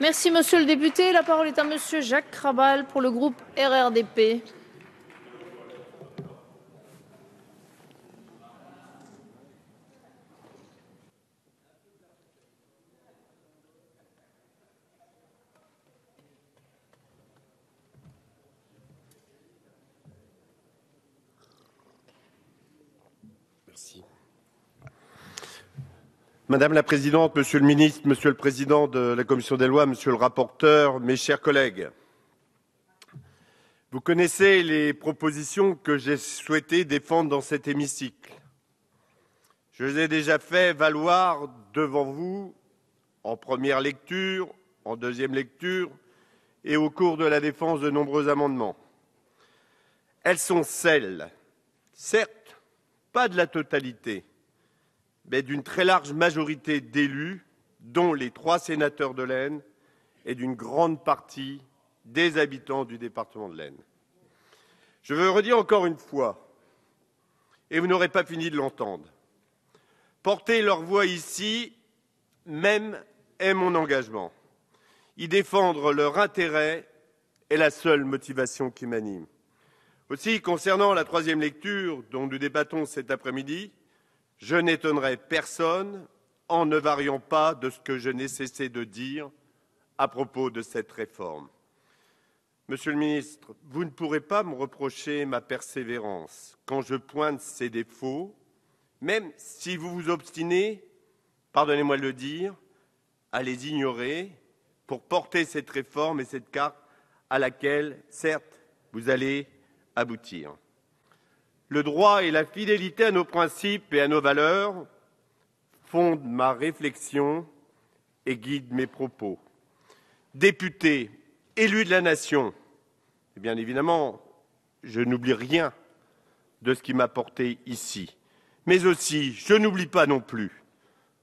Merci, monsieur le député. La parole est à monsieur Jacques Crabal pour le groupe RRDP. Merci. Madame la présidente, monsieur le ministre, monsieur le président de la commission des lois, monsieur le rapporteur, mes chers collègues, vous connaissez les propositions que j'ai souhaité défendre dans cet hémicycle. Je les ai déjà fait valoir devant vous en première lecture, en deuxième lecture et au cours de la défense de nombreux amendements. Elles sont celles, certes, pas de la totalité, mais d'une très large majorité d'élus, dont les trois sénateurs de l'Aisne et d'une grande partie des habitants du département de l'Aisne. Je veux redire encore une fois, et vous n'aurez pas fini de l'entendre, porter leur voix ici même est mon engagement. Y défendre leur intérêt est la seule motivation qui m'anime. Aussi, concernant la troisième lecture dont nous débattons cet après-midi, je n'étonnerai personne en ne variant pas de ce que je n'ai cessé de dire à propos de cette réforme. Monsieur le ministre, vous ne pourrez pas me reprocher ma persévérance quand je pointe ces défauts, même si vous vous obstinez, pardonnez-moi de le dire, à les ignorer pour porter cette réforme et cette carte à laquelle, certes, vous allez aboutir. Le droit et la fidélité à nos principes et à nos valeurs fondent ma réflexion et guident mes propos. Député, élu de la nation, eh bien évidemment, je n'oublie rien de ce qui m'a porté ici. Mais aussi, je n'oublie pas non plus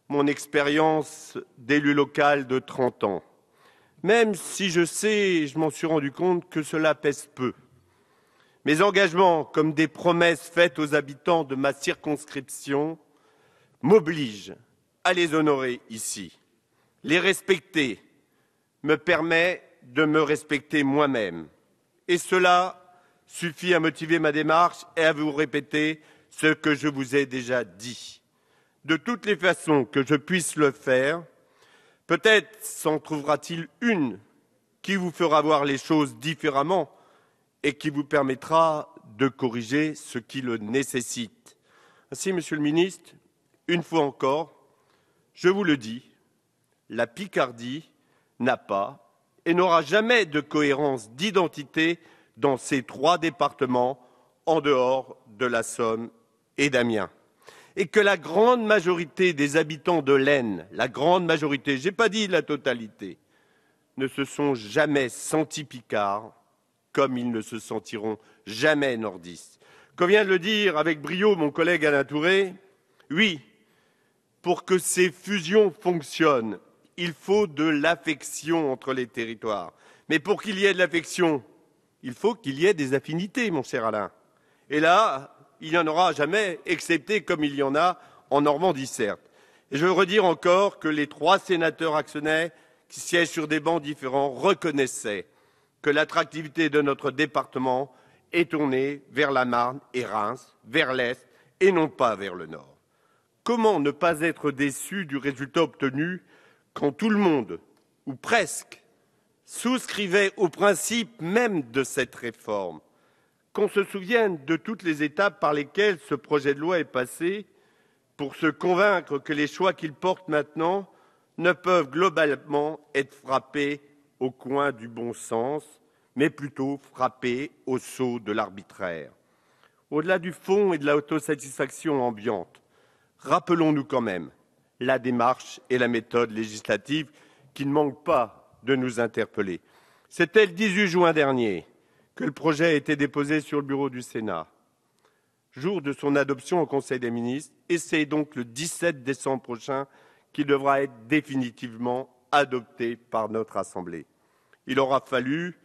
mon expérience d'élu local de 30 ans, même si je sais, je m'en suis rendu compte, que cela pèse peu mes engagements, comme des promesses faites aux habitants de ma circonscription, m'obligent à les honorer ici. Les respecter me permet de me respecter moi-même. Et cela suffit à motiver ma démarche et à vous répéter ce que je vous ai déjà dit. De toutes les façons que je puisse le faire, peut-être s'en trouvera-t-il une qui vous fera voir les choses différemment et qui vous permettra de corriger ce qui le nécessite. Ainsi, Monsieur le ministre, une fois encore, je vous le dis, la Picardie n'a pas et n'aura jamais de cohérence d'identité dans ces trois départements en dehors de la Somme et d'Amiens. Et que la grande majorité des habitants de l'Aisne, la grande majorité, je n'ai pas dit la totalité, ne se sont jamais sentis picards comme ils ne se sentiront jamais nordistes. Comme vient de le dire avec brio mon collègue Alain Touré, oui, pour que ces fusions fonctionnent, il faut de l'affection entre les territoires. Mais pour qu'il y ait de l'affection, il faut qu'il y ait des affinités, mon cher Alain. Et là, il n'y en aura jamais, excepté comme il y en a en Normandie, certes. je veux redire encore que les trois sénateurs actionnaires qui siègent sur des bancs différents reconnaissaient que l'attractivité de notre département est tournée vers la Marne et Reims, vers l'Est et non pas vers le Nord. Comment ne pas être déçu du résultat obtenu quand tout le monde, ou presque, souscrivait au principe même de cette réforme Qu'on se souvienne de toutes les étapes par lesquelles ce projet de loi est passé pour se convaincre que les choix qu'il porte maintenant ne peuvent globalement être frappés au coin du bon sens, mais plutôt frappé au sceau de l'arbitraire. Au-delà du fond et de l'autosatisfaction ambiante, rappelons-nous quand même la démarche et la méthode législative qui ne manquent pas de nous interpeller. C'était le 18 juin dernier que le projet a été déposé sur le bureau du Sénat, jour de son adoption au Conseil des ministres, et c'est donc le 17 décembre prochain qu'il devra être définitivement adopté par notre Assemblée. Il aura fallu,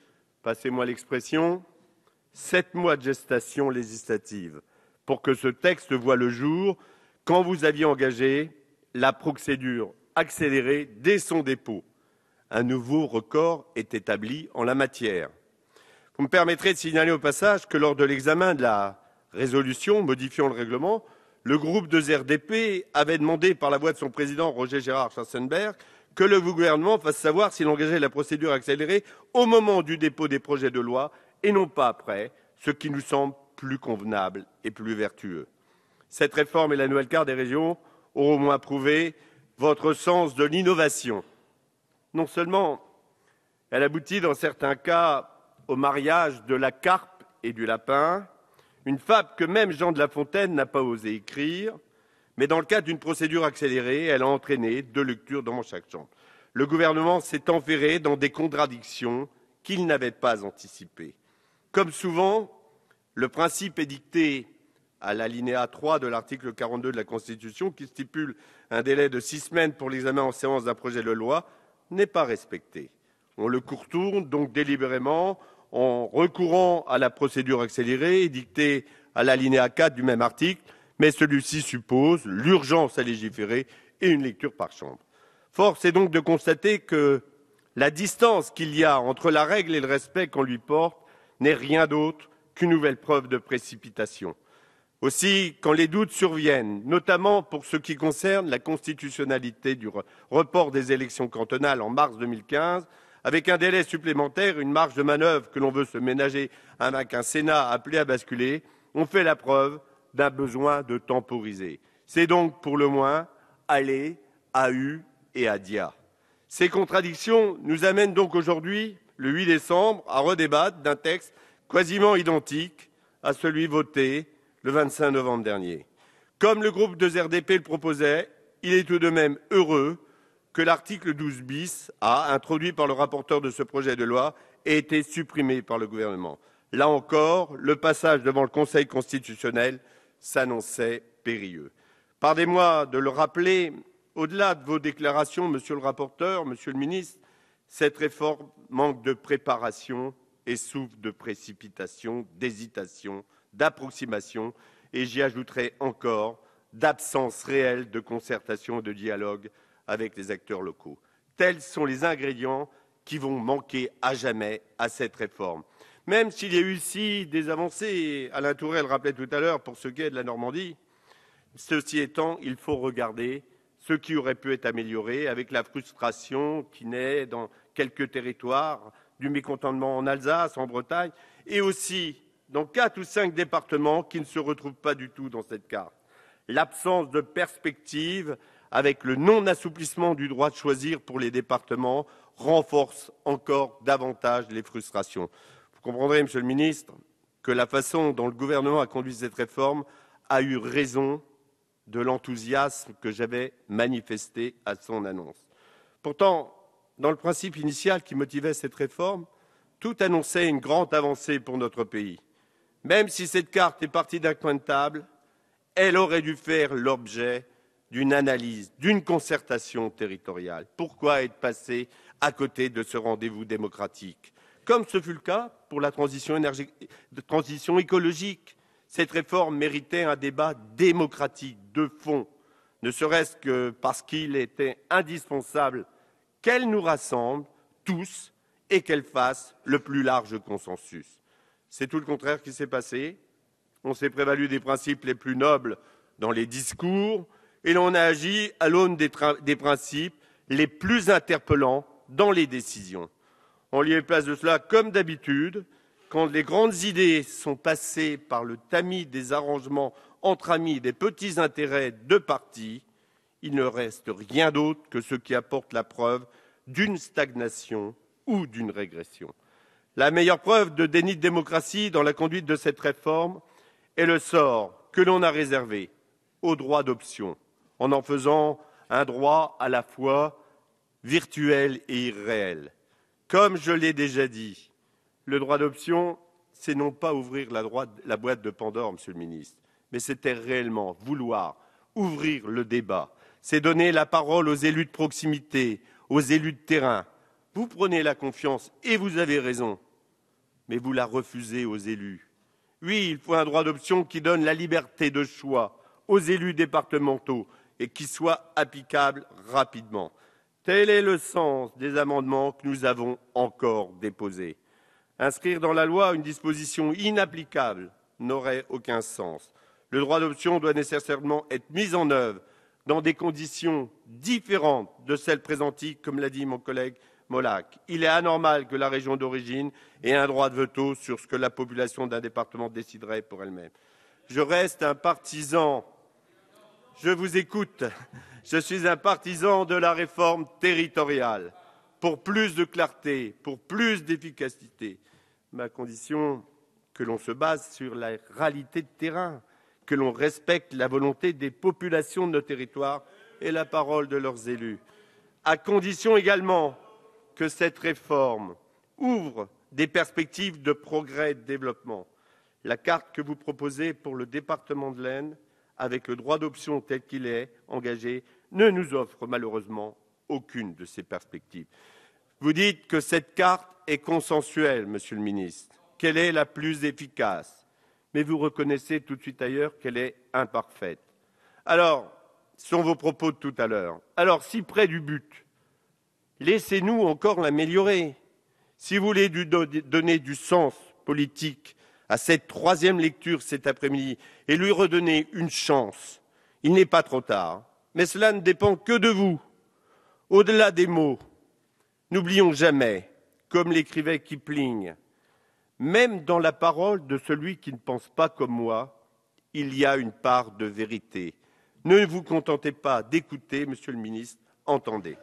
passez-moi l'expression, sept mois de gestation législative pour que ce texte voie le jour quand vous aviez engagé la procédure accélérée dès son dépôt. Un nouveau record est établi en la matière. Vous me permettrez de signaler au passage que lors de l'examen de la résolution modifiant le règlement, le groupe de RDP avait demandé par la voix de son président Roger Gérard Schassenberg que le Gouvernement fasse savoir s'il engagerait la procédure accélérée au moment du dépôt des projets de loi, et non pas après, ce qui nous semble plus convenable et plus vertueux. Cette réforme et la nouvelle carte des régions auront au moins prouvé votre sens de l'innovation. Non seulement elle aboutit dans certains cas au mariage de la carpe et du lapin, une fable que même Jean de La Fontaine n'a pas osé écrire, mais dans le cadre d'une procédure accélérée, elle a entraîné deux lectures dans chaque chambre. Le gouvernement s'est enferré dans des contradictions qu'il n'avait pas anticipées. Comme souvent, le principe édicté dicté à l'alinéa 3 de l'article 42 de la Constitution, qui stipule un délai de six semaines pour l'examen en séance d'un projet de loi, n'est pas respecté. On le courtourne donc délibérément en recourant à la procédure accélérée dictée à l'alinéa 4 du même article, mais celui-ci suppose l'urgence à légiférer et une lecture par chambre. Force est donc de constater que la distance qu'il y a entre la règle et le respect qu'on lui porte n'est rien d'autre qu'une nouvelle preuve de précipitation. Aussi, quand les doutes surviennent, notamment pour ce qui concerne la constitutionnalité du report des élections cantonales en mars 2015, avec un délai supplémentaire, une marge de manœuvre que l'on veut se ménager avec un Sénat appelé à basculer, on fait la preuve d'un besoin de temporiser. C'est donc pour le moins aller à U et à Dia. Ces contradictions nous amènent donc aujourd'hui, le 8 décembre, à redébattre d'un texte quasiment identique à celui voté le 25 novembre dernier. Comme le groupe 2RDP le proposait, il est tout de même heureux que l'article 12 bis A, introduit par le rapporteur de ce projet de loi, ait été supprimé par le gouvernement. Là encore, le passage devant le Conseil constitutionnel s'annonçait périlleux. Pardonnez-moi de le rappeler, au-delà de vos déclarations, monsieur le rapporteur, monsieur le ministre, cette réforme manque de préparation et souffre de précipitation, d'hésitation, d'approximation, et j'y ajouterai encore d'absence réelle de concertation et de dialogue avec les acteurs locaux. Tels sont les ingrédients qui vont manquer à jamais à cette réforme. Même s'il y a eu ici des avancées, Alain le rappelait tout à l'heure pour ce qui est de la Normandie, ceci étant, il faut regarder ce qui aurait pu être amélioré avec la frustration qui naît dans quelques territoires, du mécontentement en Alsace, en Bretagne, et aussi dans quatre ou cinq départements qui ne se retrouvent pas du tout dans cette carte. L'absence de perspective avec le non-assouplissement du droit de choisir pour les départements renforce encore davantage les frustrations. Vous comprendrez, Monsieur le ministre, que la façon dont le gouvernement a conduit cette réforme a eu raison de l'enthousiasme que j'avais manifesté à son annonce. Pourtant, dans le principe initial qui motivait cette réforme, tout annonçait une grande avancée pour notre pays. Même si cette carte est partie d'un coin de table, elle aurait dû faire l'objet d'une analyse, d'une concertation territoriale. Pourquoi être passé à côté de ce rendez-vous démocratique comme ce fut le cas pour la transition, écologique. Cette réforme méritait un débat démocratique de fond, ne serait-ce que parce qu'il était indispensable qu'elle nous rassemble tous et qu'elle fasse le plus large consensus. C'est tout le contraire qui s'est passé. On s'est prévalu des principes les plus nobles dans les discours et l'on a agi à l'aune des principes les plus interpellants dans les décisions. En lieu et place de cela, comme d'habitude, quand les grandes idées sont passées par le tamis des arrangements entre amis des petits intérêts de partis, il ne reste rien d'autre que ce qui apporte la preuve d'une stagnation ou d'une régression. La meilleure preuve de déni de démocratie dans la conduite de cette réforme est le sort que l'on a réservé au droit d'option, en en faisant un droit à la fois virtuel et irréel. Comme je l'ai déjà dit, le droit d'option, c'est non pas ouvrir la, boîte de Pandore, Monsieur le ministre, mais c'était réellement vouloir ouvrir le débat. C'est donner la parole aux élus de proximité, aux élus de terrain. Vous prenez la confiance, et vous avez raison, mais vous la refusez aux élus. Oui, il faut un droit d'option qui donne la liberté de choix aux élus départementaux et qui soit applicable rapidement. Tel est le sens des amendements que nous avons encore déposés. Inscrire dans la loi une disposition inapplicable n'aurait aucun sens. Le droit d'option doit nécessairement être mis en œuvre dans des conditions différentes de celles présentées, comme l'a dit mon collègue Molac. Il est anormal que la région d'origine ait un droit de veto sur ce que la population d'un département déciderait pour elle-même. Je reste un partisan je vous écoute. Je suis un partisan de la réforme territoriale pour plus de clarté, pour plus d'efficacité, Ma condition que l'on se base sur la réalité de terrain, que l'on respecte la volonté des populations de nos territoires et la parole de leurs élus, à condition également que cette réforme ouvre des perspectives de progrès et de développement. La carte que vous proposez pour le département de l'Aisne avec le droit d'option tel qu'il est engagé, ne nous offre malheureusement aucune de ces perspectives. Vous dites que cette carte est consensuelle, Monsieur le ministre, qu'elle est la plus efficace, mais vous reconnaissez tout de suite ailleurs qu'elle est imparfaite. Alors, ce sont vos propos de tout à l'heure. Alors, si près du but, laissez-nous encore l'améliorer. Si vous voulez donner du sens politique à cette troisième lecture cet après-midi et lui redonner une chance. Il n'est pas trop tard, mais cela ne dépend que de vous. Au-delà des mots, n'oublions jamais, comme l'écrivait Kipling, même dans la parole de celui qui ne pense pas comme moi, il y a une part de vérité. Ne vous contentez pas d'écouter, Monsieur le ministre, entendez.